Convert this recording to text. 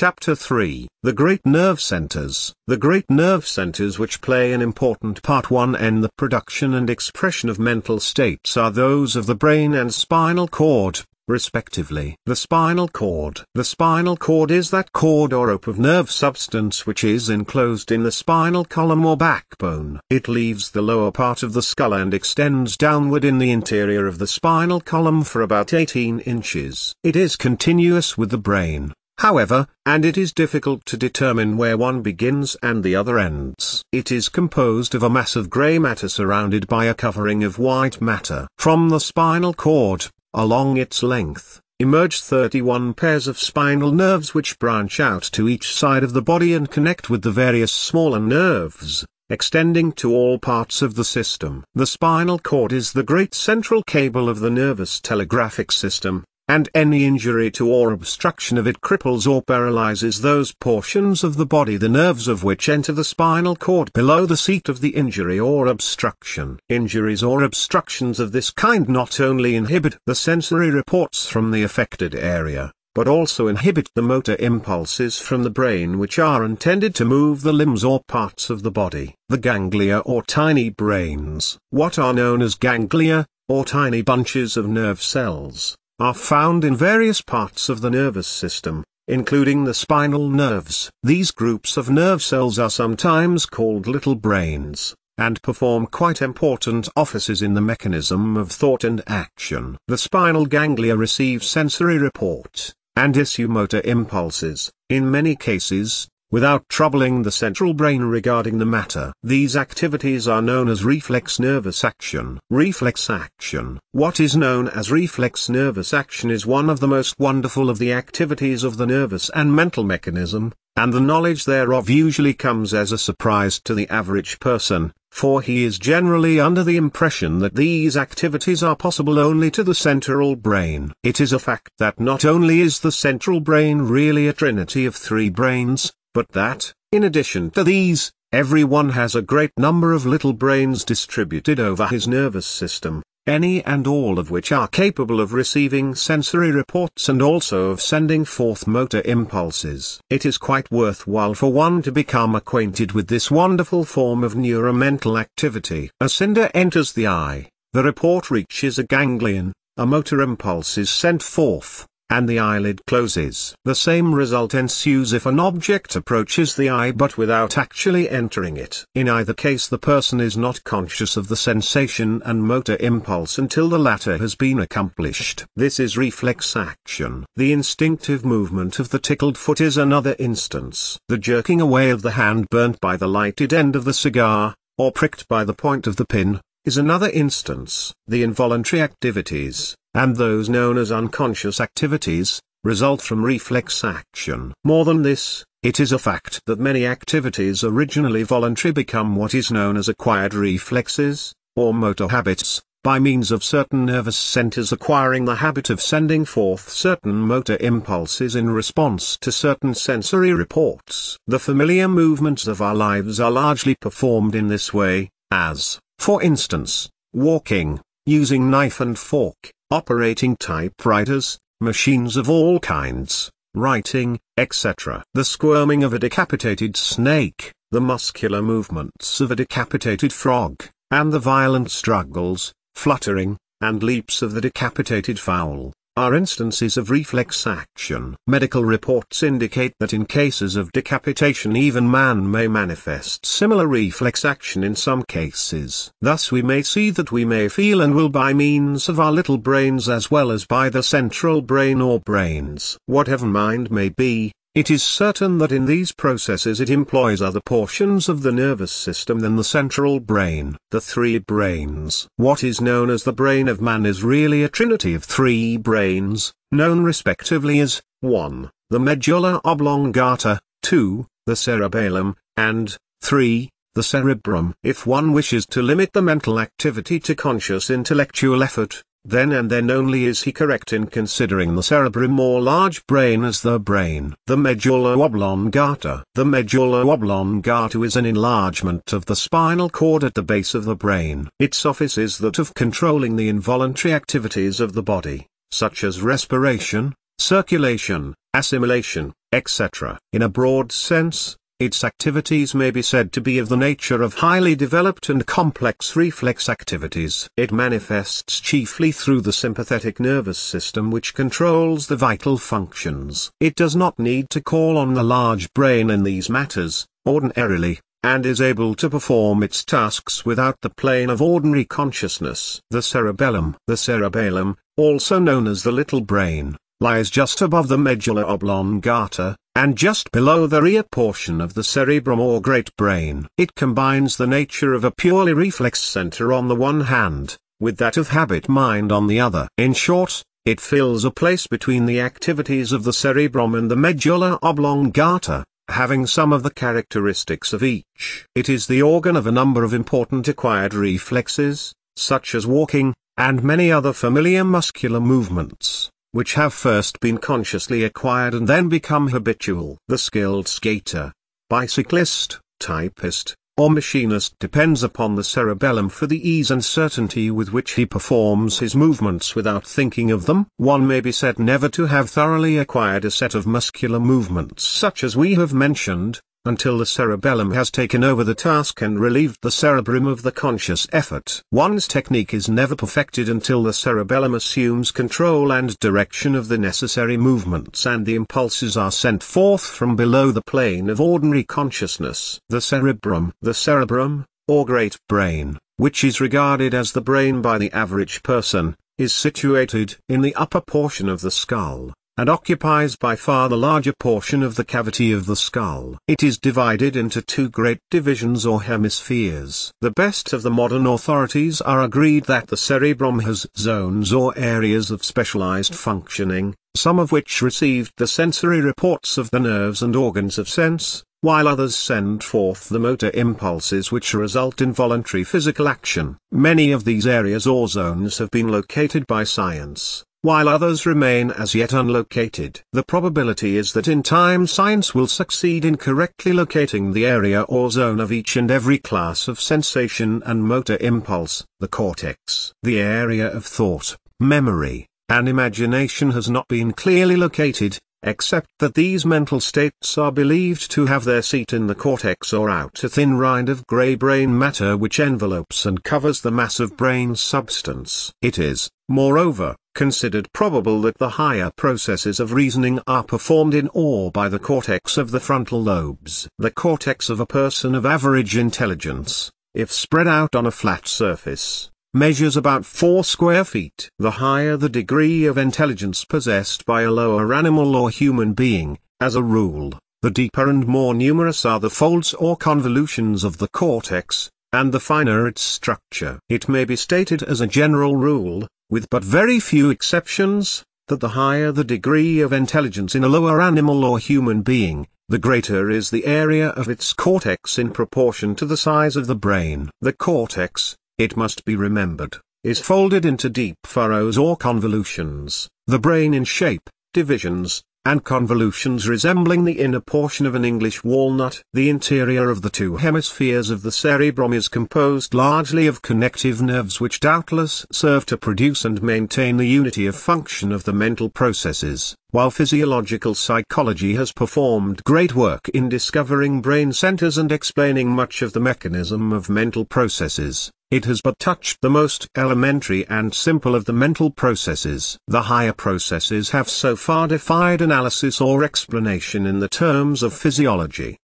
Chapter 3 The Great Nerve Centers The great nerve centers which play an important part 1 in the production and expression of mental states are those of the brain and spinal cord, respectively. The spinal cord. The spinal cord is that cord or rope of nerve substance which is enclosed in the spinal column or backbone. It leaves the lower part of the skull and extends downward in the interior of the spinal column for about 18 inches. It is continuous with the brain however, and it is difficult to determine where one begins and the other ends. It is composed of a mass of gray matter surrounded by a covering of white matter. From the spinal cord, along its length, emerge 31 pairs of spinal nerves which branch out to each side of the body and connect with the various smaller nerves, extending to all parts of the system. The spinal cord is the great central cable of the nervous telegraphic system, and any injury to or obstruction of it cripples or paralyzes those portions of the body the nerves of which enter the spinal cord below the seat of the injury or obstruction. Injuries or obstructions of this kind not only inhibit the sensory reports from the affected area, but also inhibit the motor impulses from the brain which are intended to move the limbs or parts of the body. The ganglia or tiny brains, what are known as ganglia, or tiny bunches of nerve cells, are found in various parts of the nervous system, including the spinal nerves. These groups of nerve cells are sometimes called little brains, and perform quite important offices in the mechanism of thought and action. The spinal ganglia receive sensory report, and issue motor impulses, in many cases, without troubling the central brain regarding the matter. These activities are known as reflex nervous action. Reflex action. What is known as reflex nervous action is one of the most wonderful of the activities of the nervous and mental mechanism, and the knowledge thereof usually comes as a surprise to the average person, for he is generally under the impression that these activities are possible only to the central brain. It is a fact that not only is the central brain really a trinity of three brains, but that, in addition to these, everyone has a great number of little brains distributed over his nervous system, any and all of which are capable of receiving sensory reports and also of sending forth motor impulses. It is quite worthwhile for one to become acquainted with this wonderful form of neuromental activity. A cinder enters the eye, the report reaches a ganglion, a motor impulse is sent forth, and the eyelid closes. The same result ensues if an object approaches the eye but without actually entering it. In either case the person is not conscious of the sensation and motor impulse until the latter has been accomplished. This is reflex action. The instinctive movement of the tickled foot is another instance. The jerking away of the hand burnt by the lighted end of the cigar, or pricked by the point of the pin, is another instance. The involuntary activities, and those known as unconscious activities, result from reflex action. More than this, it is a fact that many activities originally voluntary become what is known as acquired reflexes, or motor habits, by means of certain nervous centers acquiring the habit of sending forth certain motor impulses in response to certain sensory reports. The familiar movements of our lives are largely performed in this way, as, for instance, walking, using knife and fork, operating typewriters, machines of all kinds, writing, etc. The squirming of a decapitated snake, the muscular movements of a decapitated frog, and the violent struggles, fluttering, and leaps of the decapitated fowl, are instances of reflex action. Medical reports indicate that in cases of decapitation even man may manifest similar reflex action in some cases. Thus we may see that we may feel and will by means of our little brains as well as by the central brain or brains. Whatever mind may be, it is certain that in these processes it employs other portions of the nervous system than the central brain. The three brains. What is known as the brain of man is really a trinity of three brains, known respectively as 1. The medulla oblongata, 2. The cerebellum, and 3 the cerebrum. If one wishes to limit the mental activity to conscious intellectual effort, then and then only is he correct in considering the cerebrum or large brain as the brain. The medulla oblongata. The medulla oblongata is an enlargement of the spinal cord at the base of the brain. Its office is that of controlling the involuntary activities of the body, such as respiration, circulation, assimilation, etc. In a broad sense, its activities may be said to be of the nature of highly developed and complex reflex activities. It manifests chiefly through the sympathetic nervous system which controls the vital functions. It does not need to call on the large brain in these matters, ordinarily, and is able to perform its tasks without the plane of ordinary consciousness. The cerebellum. The cerebellum, also known as the little brain, lies just above the medulla oblongata, and just below the rear portion of the cerebrum or great brain. It combines the nature of a purely reflex center on the one hand, with that of habit mind on the other. In short, it fills a place between the activities of the cerebrum and the medulla oblongata, having some of the characteristics of each. It is the organ of a number of important acquired reflexes, such as walking, and many other familiar muscular movements which have first been consciously acquired and then become habitual. The skilled skater, bicyclist, typist, or machinist depends upon the cerebellum for the ease and certainty with which he performs his movements without thinking of them. One may be said never to have thoroughly acquired a set of muscular movements such as we have mentioned, until the cerebellum has taken over the task and relieved the cerebrum of the conscious effort. One's technique is never perfected until the cerebellum assumes control and direction of the necessary movements and the impulses are sent forth from below the plane of ordinary consciousness. The cerebrum, the cerebrum, or great brain, which is regarded as the brain by the average person, is situated in the upper portion of the skull and occupies by far the larger portion of the cavity of the skull. It is divided into two great divisions or hemispheres. The best of the modern authorities are agreed that the cerebrum has zones or areas of specialized functioning, some of which received the sensory reports of the nerves and organs of sense, while others send forth the motor impulses which result in voluntary physical action. Many of these areas or zones have been located by science, while others remain as yet unlocated. The probability is that in time science will succeed in correctly locating the area or zone of each and every class of sensation and motor impulse, the cortex. The area of thought, memory, and imagination has not been clearly located, except that these mental states are believed to have their seat in the cortex or outer thin rind of grey brain matter which envelopes and covers the mass of brain substance. It is, moreover, considered probable that the higher processes of reasoning are performed in or by the cortex of the frontal lobes. The cortex of a person of average intelligence, if spread out on a flat surface, measures about 4 square feet. The higher the degree of intelligence possessed by a lower animal or human being, as a rule, the deeper and more numerous are the folds or convolutions of the cortex, and the finer its structure. It may be stated as a general rule, with but very few exceptions, that the higher the degree of intelligence in a lower animal or human being, the greater is the area of its cortex in proportion to the size of the brain. The cortex, it must be remembered, is folded into deep furrows or convolutions, the brain in shape, divisions, and convolutions resembling the inner portion of an English walnut. The interior of the two hemispheres of the cerebrum is composed largely of connective nerves which doubtless serve to produce and maintain the unity of function of the mental processes. While physiological psychology has performed great work in discovering brain centers and explaining much of the mechanism of mental processes, it has but touched the most elementary and simple of the mental processes. The higher processes have so far defied analysis or explanation in the terms of physiology.